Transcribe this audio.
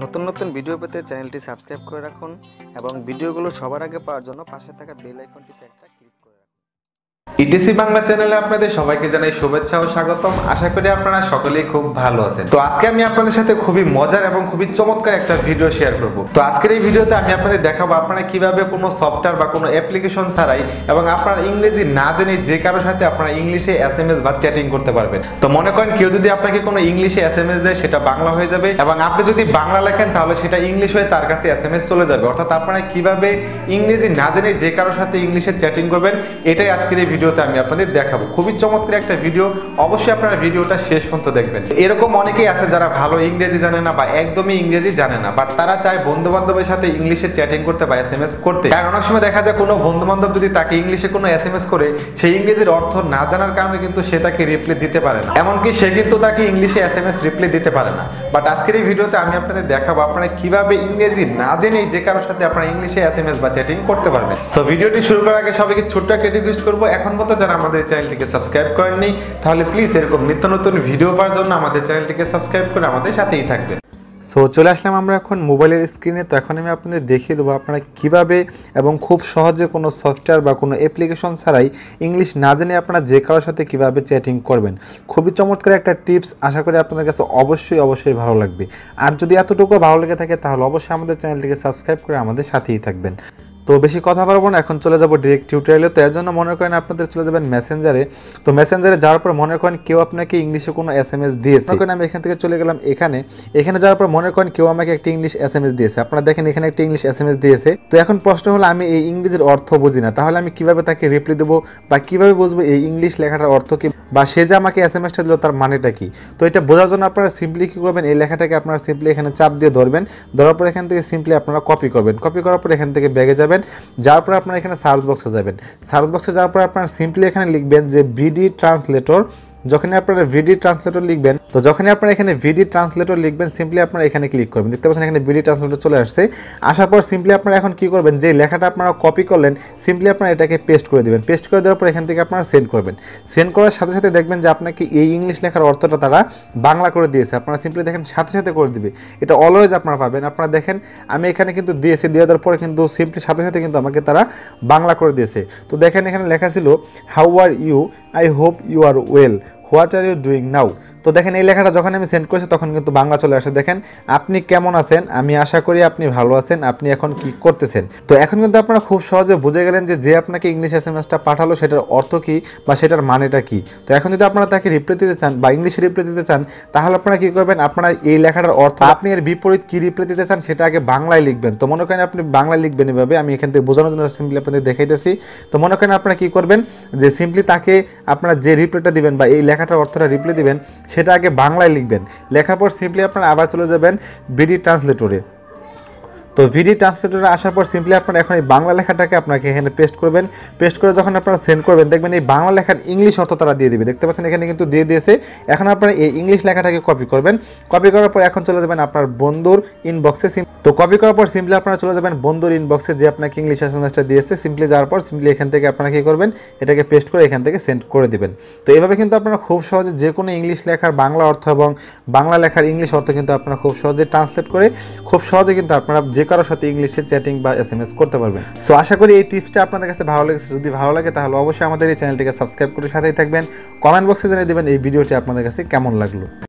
নতুন নতুন ভিডিও পেতে চ্যানেলটি সাবস্ক্রাইব করে রাখুন এবং ভিডিওগুলো সবার আগে পাওয়ার জন্য পাশে থাকা বেল আইকনটি একটা ইটিসি e বাংলা চ্যানেলে আপনাদের সবাইকে জানাই শুভেচ্ছা ও স্বাগতম আশা করি আপনারা সকলেই খুব ভালো আছেন তো আজকে আমি আপনাদের সাথে খুবই মজার এবং খুবই চমৎকার একটা ভিডিও শেয়ার করব তো আজকের এই ভিডিওতে আমি আপনাদের দেখাবো আপনারা কিভাবে কোনো সফটওয়্যার বা কোনো অ্যাপ্লিকেশন ছাড়াই এবং আপনারা ইংরেজি না জেনে যে কারোর সাথে আপনারা ইংলিশে এস এম এস বা চ্যাটিং করতে পারবেন তো মনে করেন কেউ যদি আপনাকে কোনো ইংলিশে এস এম এস দেয় সেটা বাংলা হয়ে যাবে এবং আপনি যদি বাংলা লেখেন তাহলে সেটা ইংলিশ হয়ে তার কাছে এস এম এস চলে যাবে অর্থাৎ আপনারা কিভাবে ইংরেজি না জেনে যে কারোর সাথে ইংলিশে চ্যাটিং করবেন এটাই আজকের এই ভিডিও ভিডিওতে আমি আপনাদের দেখাবো খুবই চমৎকার একটা ভিডিও অবশ্যই আপনারা ভিডিওটা শেষ পর্যন্ত দেখবেন এরকম অনেকেই আছে যারা ভালো ইংরেজি জানে না বা একদমই ইংরেজি জানে না বাট তারা চায় বন্ধু বান্ধবের সাথে ইংলিশে চ্যাটিং করতে বা এস এম এস করতে কারণ অনেক সময় দেখা যায় কোনো বন্ধু বান্ধব যদি তাকে ইংলিশে কোনো এস এম এস করে সেই ইংরেজির অর্থ না জানার কারণে কিন্তু সে তাকে রিপ্লাই দিতে পারে না এমনকি সে কিন্তু তাকে ইংলিশে এস এম এস রিপ্লাই দিতে পারে না বাট আজকের এই ভিডিওতে আমি আপনাদের দেখাবো আপনারা কিভাবে ইংরেজি না জেনেই যে কারোর সাথে আপনারা ইংলিশে এস এম এস বা চ্যাটিং করতে পারবেন সো ভিডিওটি শুরু করার আগে সবাইকে ছোট্ট একটা রিকোয়েস্ট করবো এখন এখন পর্যন্ত যারা আমাদের চ্যানেলটিকে সাবস্ক্রাইব করেননি তাহলে প্লিজ এরকম নিত্য নতুন ভিডিও পাওয়ার জন্য আমাদের চ্যানেলটিকে সাবস্ক্রাইব করে আমাদের সাথেই থাকবেন সো চলে আসলাম আমরা এখন মোবাইলের স্ক্রিনে তো এখন আমি আপনাদের দেখিয়ে দেবো আপনারা কীভাবে এবং খুব সহজে কোনো সফটওয়্যার বা কোনো অ্যাপ্লিকেশন ছাড়াই ইংলিশ না জেনে আপনারা যে কারোর সাথে কীভাবে চ্যাটিং করবেন খুবই চমৎকার একটা টিপস আশা করি আপনাদের কাছে অবশ্যই অবশ্যই ভালো লাগবে আর যদি এতটুকু ভালো লেগে থাকে তাহলে অবশ্যই আমাদের চ্যানেলটিকে সাবস্ক্রাইব করে আমাদের সাথেই থাকবেন তো বেশি কথা বলবো না এখন চলে যাবো ডিরেক্ট টিউটোরিয়ালে তো এর জন্য মনে করেন আপনাদের চলে যাবেন মেসেঞ্জারে তো মেসেঞ্জারে যাওয়ার পর মনে করেন কেউ আপনাকে ইংলিশে কোনো এস এম এস দিয়েছে আমি এখান থেকে চলে গেলাম এখানে এখানে যাওয়ার পর মনে করেন কেউ আমাকে একটি ইংলিশ এস এম এস দিয়েছে আপনারা দেখেন এখানে একটি ইংলিশ এস এম এস দিয়েছে তো এখন প্রশ্ন হলো আমি এই ইংলিশের অর্থ বুঝি না তাহলে আমি কিভাবে তাকে রিপ্লাই দেবো বা কিভাবে বুঝবো এই ইংলিশ লেখাটার অর্থ কি বা সে যে আমাকে এস এম এসটা দিল তার মানেটা কি তো এটা বোঝার জন্য আপনারা সিম্পলি কী করবেন এই লেখাটাকে আপনারা সিম্পলি এখানে চাপ দিয়ে ধরবেন ধরার পর এখান থেকে সিম্পলি আপনারা কপি করবেন কপি করার পর এখান থেকে ব্যাগে যাবেন যাবেন যাওয়ার পরে আপনার এখানে সার্চ বক্সে যাবেন সার্চ বক্সে যাওয়ার পরে আপনার সিম্পলি এখানে লিখবেন যে বিডি ট্রান্সলেটর যখনই আপনারা ভিডি ট্রান্সলেটর লিখবেন তো যখনই আপনারা এখানে ভিডি ট্রান্সলেটর লিখবেন সিম্পলি আপনারা এখানে ক্লিক করবেন দেখতে পাচ্ছেন এখানে ভিডি ট্রান্সলেটর চলে আসছে আসার পর সিম্পলি আপনারা এখন কি করবেন যে লেখাটা আপনারা কপি করলেন সিম্পলি আপনারা এটাকে পেস্ট করে দেবেন পেস্ট করে দেওয়ার পর এখান থেকে আপনারা সেন্ড করবেন সেন্ড করার সাথে সাথে দেখবেন যে আপনাকে এই ইংলিশ লেখার অর্থটা তারা বাংলা করে দিয়েছে আপনারা সিম্পলি দেখেন সাথে সাথে করে দিবে এটা অলওয়েজ আপনারা পাবেন আপনারা দেখেন আমি এখানে কিন্তু দিয়েছি দিয়ে দেওয়ার পরে কিন্তু সিম্পলি সাথে সাথে কিন্তু আমাকে তারা বাংলা করে দিয়েছে তো দেখেন এখানে লেখা ছিল how are you I hope you are well What are you doing now? তো দেখেন এই লেখাটা যখন আমি সেন্ড করেছি তখন কিন্তু বাংলা চলে আসে দেখেন আপনি কেমন আছেন আমি আশা করি আপনি ভালো আছেন আপনি এখন কি করতেছেন তো এখন কিন্তু আপনারা খুব সহজে বুঝে গেলেন যে যে আপনাকে ইংলিশ এস এম এসটা পাঠালো সেটার অর্থ কী বা সেটার মানেটা কি তো এখন যদি আপনারা তাকে রিপ্লাই দিতে চান বা ইংলিশে রিপ্লাই দিতে চান তাহলে আপনারা কি করবেন আপনারা এই লেখাটার অর্থ আপনি এর বিপরীত কি রিপ্লাই দিতে চান সেটা আগে বাংলায় লিখবেন তো মনে করেন আপনি বাংলায় লিখবেন এভাবে আমি এখান থেকে বোঝানোর জন্য সিম্পলি আপনাদের দেখাইতেছি তো মনে করেন আপনারা কী করবেন যে সিম্পলি তাকে আপনারা যে রিপ্লাইটা দিবেন বা এই লেখাটার অর্থটা রিপ্লাই দিবেন সেটা আগে বাংলায় লিখবেন লেখার পর সিম্পলি আপনারা আবার চলে যাবেন বিডি ট্রান্সলেটরে তো ভিডি ট্রান্সলেটরে আসার পর সিম্পলি আপনার এখন এই বাংলা লেখাটাকে আপনাকে এখানে পেস্ট করবেন পেস্ট করে যখন আপনারা সেন্ড করবেন দেখবেন এই বাংলা লেখার ইংলিশ অর্থ তারা দিয়ে দিবে দেখতে পাচ্ছেন এখানে কিন্তু দিয়ে দিয়েছে এখন আপনারা এই ইংলিশ লেখাটাকে কপি করবেন কপি করার পর এখন চলে যাবেন আপনার বন্ধুর ইনবক্সে তো কপি করার পর সিম্পলি আপনারা চলে যাবেন বন্ধুর ইনবক্সে যে আপনাকে ইংলিশ এসএমএসটা দিয়েছে সিম্পলি যাওয়ার পর সিম্পলি এখান থেকে আপনারা কী করবেন এটাকে পেস্ট করে এখান থেকে সেন্ড করে দেবেন তো এভাবে কিন্তু আপনারা খুব সহজে যে কোনো ইংলিশ লেখার বাংলা অর্থ এবং বাংলা লেখার ইংলিশ অর্থ কিন্তু আপনারা খুব সহজে ট্রান্সলেট করে খুব সহজে কিন্তু আপনারা যে যে কারোর সাথে ইংলিশে চ্যাটিং বা এস এম এস করতে পারবেন সো আশা করি এই টিপসটা আপনাদের কাছে ভালো লেগেছে যদি ভালো লাগে তাহলে অবশ্যই আমাদের এই চ্যানেলটিকে সাবস্ক্রাইব করে সাথেই থাকবেন কমেন্ট বক্সে জানিয়ে দেবেন এই ভিডিওটি আপনাদের কাছে কেমন লাগলো